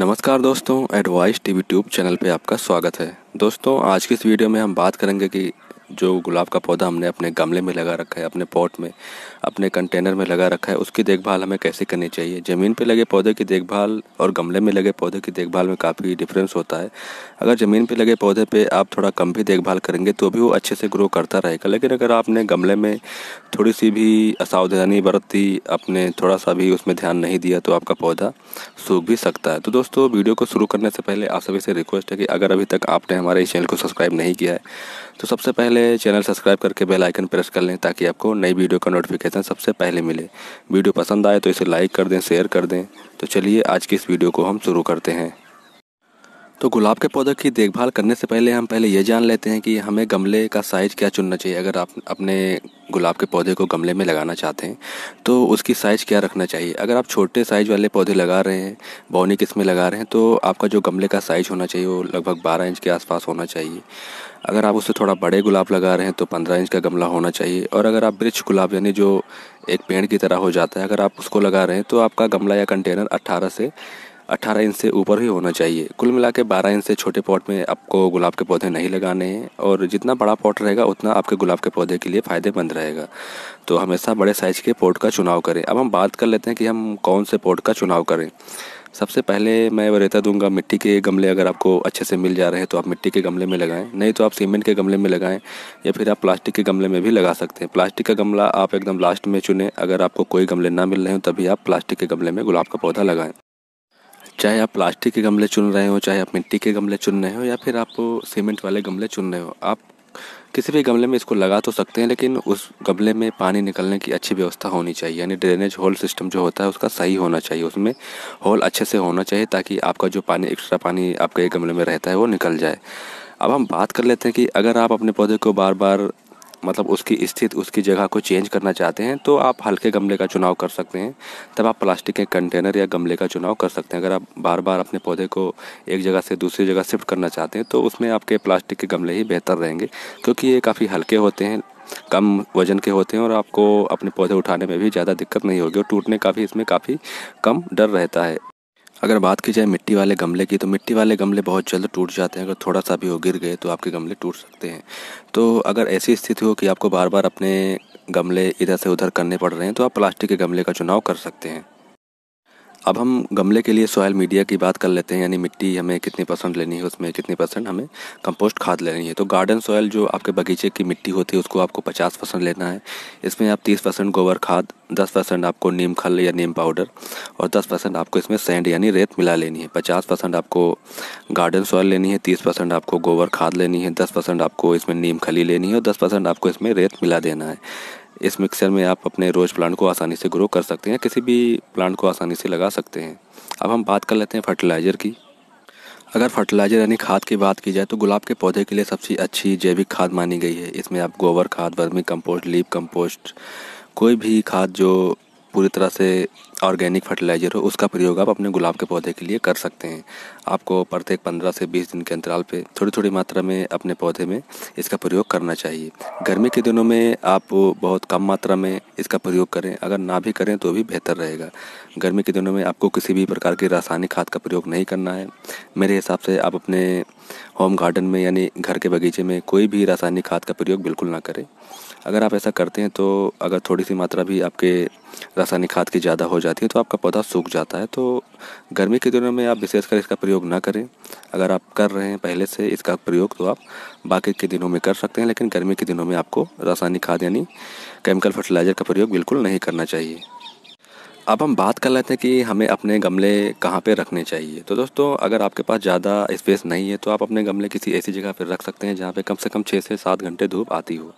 नमस्कार दोस्तों advice TV tube channel पे आपका स्वागत है दोस्तों आज की इस वीडियो में हम बात करेंगे कि जो गुलाब का पौधा हमने अपने गमले में लगा रखा है अपने पॉट में अपने कंटेनर में लगा रखा है उसकी देखभाल हमें कैसे करनी चाहिए ज़मीन पे लगे पौधे की देखभाल और गमले में लगे पौधे की देखभाल में काफ़ी डिफरेंस होता है अगर ज़मीन पे लगे पौधे पे आप थोड़ा कम भी देखभाल करेंगे तो भी वो अच्छे से ग्रो करता रहेगा लेकिन अगर आपने गमले में थोड़ी सी भी असावधानी बरती अपने थोड़ा सा भी उसमें ध्यान नहीं दिया तो आपका पौधा सूख भी सकता है तो दोस्तों वीडियो को शुरू करने से पहले आप सभी से रिक्वेस्ट है कि अगर अभी तक आपने हमारे इस चैनल को सब्सक्राइब नहीं किया है तो सबसे पहले पहले चैनल सब्सक्राइब करके बेल आइकन प्रेस कर लें ताकि आपको नई वीडियो का नोटिफिकेशन सबसे पहले मिले वीडियो पसंद आए तो इसे लाइक कर दें शेयर कर दें तो चलिए आज की इस वीडियो को हम शुरू करते हैं तो गुलाब के पौधे की देखभाल करने से पहले हम पहले ये जान लेते हैं कि हमें गमले का साइज़ क्या चुनना चाहिए अगर आप अपने गुलाब के पौधे को गमले में लगाना चाहते हैं तो उसकी साइज़ क्या रखना चाहिए अगर आप छोटे साइज़ वाले पौधे लगा रहे हैं बौनी किस्में लगा रहे हैं तो आपका जो गमले का साइज़ होना चाहिए वो लगभग बारह इंच के आसपास होना चाहिए अगर आप उससे थोड़ा बड़े गुलाब लगा रहे हैं तो पंद्रह इंच का गमला होना चाहिए और अगर आप ब्रिज गुलाब यानी जो एक पेड़ की तरह हो जाता है अगर आप उसको लगा रहे हैं तो आपका गमला या कंटेनर अट्ठारह से अट्ठारह इंच से ऊपर ही होना चाहिए कुल मिला के बारह इंच से छोटे पॉट में आपको गुलाब के पौधे नहीं लगाने हैं और जितना बड़ा पॉट रहेगा उतना आपके गुलाब के पौधे के लिए फ़ायदेमंद रहेगा तो हमेशा बड़े साइज़ के पॉट का चुनाव करें अब हम बात कर लेते हैं कि हम कौन से पॉट का चुनाव करें सबसे पहले मैं वरीयता दूंगा मिट्टी के गमले अगर आपको अच्छे से मिल जा रहे हैं तो आप मिट्टी के गमले में लगाएं नहीं तो आप सीमेंट के गमले में लगाएं या फिर आप प्लास्टिक के गमले में भी लगा सकते हैं प्लास्टिक का गमला आप एकदम लास्ट में चुनें अगर आपको कोई गमले ना मिल रहे हो तभी आप प्लास्टिक के गमले में गुलाब का पौधा लगाएँ चाहे आप प्लास्टिक के गमले चुन रहे हो चाहे आप मिट्टी के गमले चुन रहे हो या फिर आप सीमेंट वाले गमले चुन रहे हो आप किसी भी गमले में इसको लगा तो सकते हैं लेकिन उस गमले में पानी निकलने की अच्छी व्यवस्था होनी चाहिए यानी ड्रेनेज होल सिस्टम जो होता है उसका सही होना चाहिए उसमें होल अच्छे से होना चाहिए ताकि आपका जो पानी एक्स्ट्रा पानी आपके गमले में रहता है वो निकल जाए अब हम बात कर लेते हैं कि अगर आप अपने पौधे को बार बार मतलब उसकी स्थिति उसकी जगह को चेंज करना चाहते हैं तो आप हल्के गमले का चुनाव कर सकते हैं तब आप प्लास्टिक के कंटेनर या गमले का चुनाव कर सकते हैं अगर आप बार बार अपने पौधे को एक जगह से दूसरी जगह शिफ्ट करना चाहते हैं तो उसमें आपके प्लास्टिक के गमले ही बेहतर रहेंगे क्योंकि ये काफ़ी हल्के होते हैं कम वज़न के होते हैं और आपको अपने पौधे उठाने में भी ज़्यादा दिक्कत नहीं होगी और टूटने का भी इसमें काफ़ी कम डर रहता है अगर बात की जाए मिट्टी वाले गमले की तो मिट्टी वाले गमले बहुत जल्द टूट जाते हैं अगर थोड़ा सा भी हो गिर गए तो आपके गमले टूट सकते हैं तो अगर ऐसी स्थिति हो कि आपको बार बार अपने गमले इधर से उधर करने पड़ रहे हैं तो आप प्लास्टिक के गमले का चुनाव कर सकते हैं अब हम गमले के लिए सॉयल मीडिया की बात कर लेते हैं यानी मिट्टी हमें कितनी परसेंट लेनी है उसमें कितनी परसेंट हमें कंपोस्ट खाद लेनी है तो गार्डन सॉयल जो आपके बगीचे की मिट्टी होती है उसको आपको पचास परसेंट लेना है इसमें आप तीस परसेंट गोबर खाद दस परसेंट आपको नीम खल या नीम पाउडर और दस परसेंट आपको इसमें सैंड यानी रेत मिला लेनी है पचास परसेंट आपको गार्डन सॉयल लेनी है तीस परसेंट आपको गोबर खाद लेनी है दस परसेंट आपको इसमें नीम खली लेनी है और दस परसेंट आपको इसमें रेत मिला देना है इस मिक्सर में आप अपने रोज प्लांट को आसानी से ग्रो कर सकते हैं किसी भी प्लांट को आसानी से लगा सकते हैं अब हम बात कर लेते हैं फर्टिलाइज़र की अगर फर्टिलाइज़र यानी खाद की बात की जाए तो गुलाब के पौधे के लिए सबसे अच्छी जैविक खाद मानी गई है इसमें आप गोबर खाद वर्मी कंपोस्ट लीप कंपोस्ट कोई भी खाद जो पूरी तरह से ऑर्गेनिक फर्टिलाइज़र हो उसका प्रयोग आप अपने गुलाब के पौधे के लिए कर सकते हैं आपको प्रत्येक पंद्रह से बीस दिन के अंतराल पे थोड़ी थोड़ी मात्रा में अपने पौधे में इसका प्रयोग करना चाहिए गर्मी के दिनों में आप बहुत कम मात्रा में इसका प्रयोग करें अगर ना भी करें तो भी बेहतर रहेगा गर्मी के दिनों में आपको किसी भी प्रकार के रासायनिक खाद का प्रयोग नहीं करना है मेरे हिसाब से आप अपने होम गार्डन में यानी घर के बगीचे में कोई भी रासायनिक खाद का प्रयोग बिल्कुल ना करें अगर आप ऐसा करते हैं तो अगर थोड़ी सी मात्रा भी आपके रासायनिक खाद की ज़्यादा हो जाए जाती है तो आपका पौधा सूख जाता है तो गर्मी के दिनों में आप विशेषकर इसका प्रयोग ना करें अगर आप कर रहे हैं पहले से इसका प्रयोग तो आप बाकी के दिनों में कर सकते हैं लेकिन गर्मी के दिनों में आपको रासायनिक खाद यानी केमिकल फर्टिलाइज़र का प्रयोग बिल्कुल नहीं करना चाहिए अब हम बात कर लेते हैं कि हमें अपने गमले कहाँ पे रखने चाहिए तो दोस्तों अगर आपके पास ज़्यादा स्पेस नहीं है तो आप अपने गमले किसी ऐसी जगह पर रख सकते हैं जहाँ पे कम से कम छः से सात घंटे धूप आती हो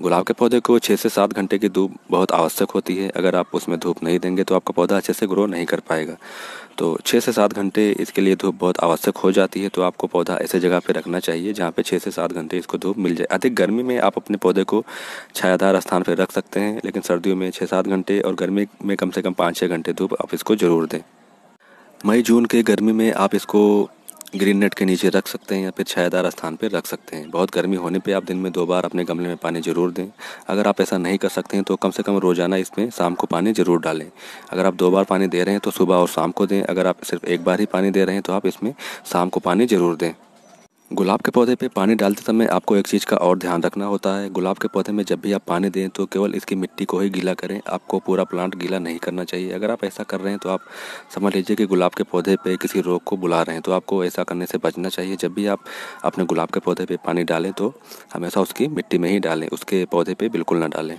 गुलाब के पौधे को छः से सात घंटे की धूप बहुत आवश्यक होती है अगर आप उसमें धूप नहीं देंगे तो आपका पौधा अच्छे से ग्रो नहीं कर पाएगा तो छः से सात घंटे इसके लिए धूप बहुत आवश्यक हो जाती है तो आपको पौधा ऐसे जगह पर रखना चाहिए जहाँ पे छः से सात घंटे इसको धूप मिल जाए अधिक गर्मी में आप अपने पौधे को छायादार स्थान पर रख सकते हैं लेकिन सर्दियों में छः सात घंटे और गर्मी में कम से कम पाँच छः घंटे धूप आप इसको ज़रूर दें मई जून के गर्मी में आप इसको ग्रीन नेट के नीचे रख सकते हैं या फिर छायादार स्थान पर रख सकते हैं बहुत गर्मी होने पे आप दिन में दो बार अपने गमले में पानी ज़रूर दें अगर आप ऐसा नहीं कर सकते हैं तो कम से कम रोज़ाना इसमें शाम को पानी ज़रूर डालें अगर आप दो बार पानी दे रहे हैं तो सुबह और शाम को दें अगर आप सिर्फ एक बार ही पानी दे रहे हैं तो आप इसमें शाम को पानी ज़रूर दें गुलाब के पौधे पे पानी डालते समय आपको एक चीज़ का और ध्यान रखना होता है गुलाब के पौधे में जब भी आप पानी दें तो केवल इसकी मिट्टी को ही गीला करें आपको पूरा प्लांट गीला नहीं करना चाहिए अगर आप ऐसा कर रहे हैं तो आप समझ लीजिए कि गुलाब के पौधे पे किसी रोग को बुला रहे हैं तो आपको ऐसा करने से बचना चाहिए जब भी आप अपने गुलाब के पौधे पर पानी डालें तो हमेशा उसकी मिट्टी में ही डालें उसके पौधे पर बिल्कुल ना डालें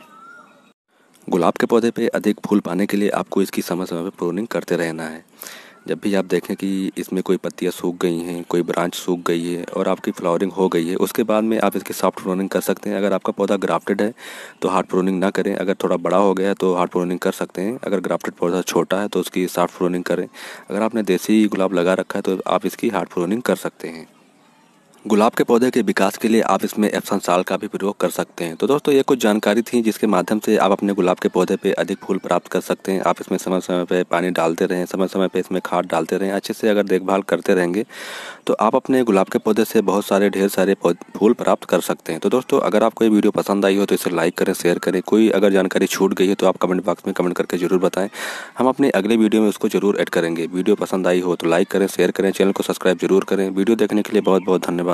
गुलाब के पौधे पर अधिक फूल पाने के लिए आपको इसकी समय समय पर प्रोनिंग करते रहना है जब भी आप देखें कि इसमें कोई पत्तियाँ सूख गई हैं कोई ब्रांच सूख गई है और आपकी फ्लावरिंग हो गई है उसके बाद में आप इसकी सॉफ्ट प्रोनिंग कर सकते हैं अगर आपका पौधा ग्राफ्टेड है तो हार्ड प्रोनिंग ना करें अगर थोड़ा बड़ा हो गया है तो हार्ड प्रोनिंग कर सकते हैं अगर ग्राफ्टेड पौधा छोटा है तो उसकी सॉफ्ट प्रोनिंग करें अगर आपने देसी गुलाब लगा रखा है तो आप इसकी हार्ड प्रोनिंग कर सकते हैं गुलाब के पौधे के विकास के लिए आप इसमें एप्सन साल का भी प्रयोग कर सकते हैं तो दोस्तों ये कुछ जानकारी थी जिसके माध्यम से आप अपने गुलाब के पौधे पे अधिक फूल प्राप्त कर सकते हैं आप इसमें समय समय पे पानी डालते रहें समय समय पे इसमें खाद डालते रहें अच्छे से अगर देखभाल करते रहेंगे तो आप अपने गुलाब के पौधे से बहुत सारे ढेर सारे फूल प्राप्त कर सकते हैं तो दोस्तों अगर आपको ये वीडियो पसंद आई हो तो इसे लाइक करें शेयर करें कोई अगर जानकारी छूट गई है तो आप कमेंट बॉक्स में कमेंट करके ज़रूर बताएँ हम अपने अगले वीडियो में उसको जरूर एड करेंगे वीडियो पसंद आई हो तो लाइक करें शेयर करें चैनल को सब्सक्राइब जरूर करें वीडियो देखने के लिए बहुत बहुत धन्यवाद